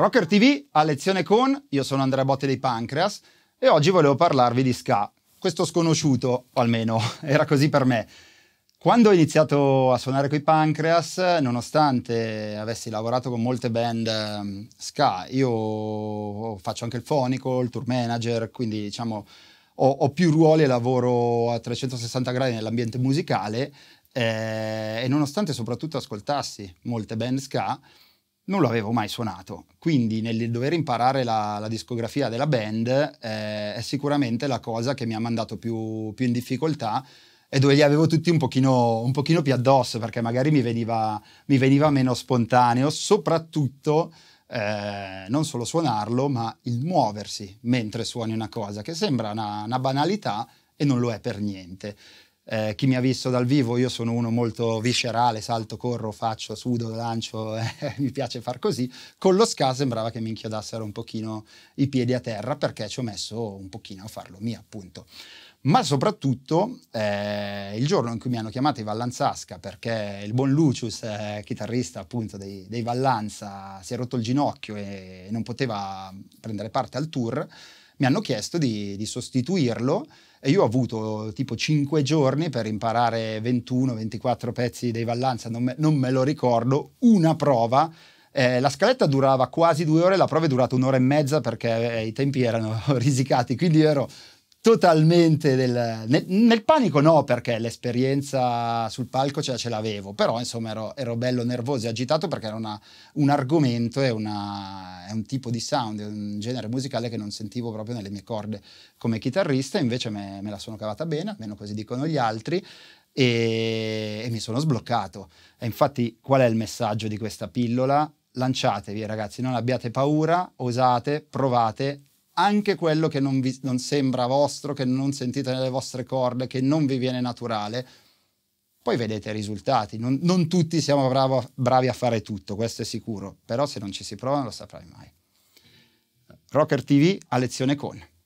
Rocker TV a lezione con, io sono Andrea Botte dei Pancreas e oggi volevo parlarvi di ska, questo sconosciuto, o almeno era così per me. Quando ho iniziato a suonare coi Pancreas, nonostante avessi lavorato con molte band um, ska, io faccio anche il fonico, il tour manager, quindi diciamo ho, ho più ruoli e lavoro a 360 gradi nell'ambiente musicale eh, e nonostante soprattutto ascoltassi molte band ska, non lo avevo mai suonato, quindi nel dover imparare la, la discografia della band eh, è sicuramente la cosa che mi ha mandato più, più in difficoltà e dove li avevo tutti un pochino, un pochino più addosso perché magari mi veniva, mi veniva meno spontaneo, soprattutto eh, non solo suonarlo, ma il muoversi mentre suoni una cosa, che sembra una, una banalità e non lo è per niente. Eh, chi mi ha visto dal vivo, io sono uno molto viscerale, salto, corro, faccio, sudo, lancio, eh, mi piace far così. Con lo ska sembrava che mi inchiodassero un pochino i piedi a terra perché ci ho messo un pochino a farlo mio, appunto. Ma soprattutto eh, il giorno in cui mi hanno chiamato i Vallanzasca perché il buon Lucius, eh, chitarrista appunto dei, dei Vallanza, si è rotto il ginocchio e non poteva prendere parte al tour mi hanno chiesto di, di sostituirlo e io ho avuto tipo 5 giorni per imparare 21-24 pezzi dei Vallanza, non me, non me, lo ricordo, una prova. Eh, la scaletta durava quasi due ore, la prova è durata un'ora e mezza perché eh, i tempi erano risicati, quindi ero totalmente del, nel, nel, panico no perché l'esperienza sul palco ce, ce l'avevo però insomma ero, ero, bello nervoso e agitato perché era una, un argomento e una, un tipo di sound è un genere musicale che non sentivo proprio nelle mie corde come chitarrista invece me, me la sono cavata bene almeno così dicono gli altri e, e mi sono sbloccato e infatti qual è il messaggio di questa pillola lanciatevi ragazzi non abbiate paura osate provate anche quello che non, vi, non sembra vostro, che non sentite nelle vostre corde, che non vi viene naturale, poi vedete i risultati. Non, non tutti siamo bravo, bravi a fare tutto, questo è sicuro, però se non ci si prova non lo saprai mai. Rocker TV a lezione con.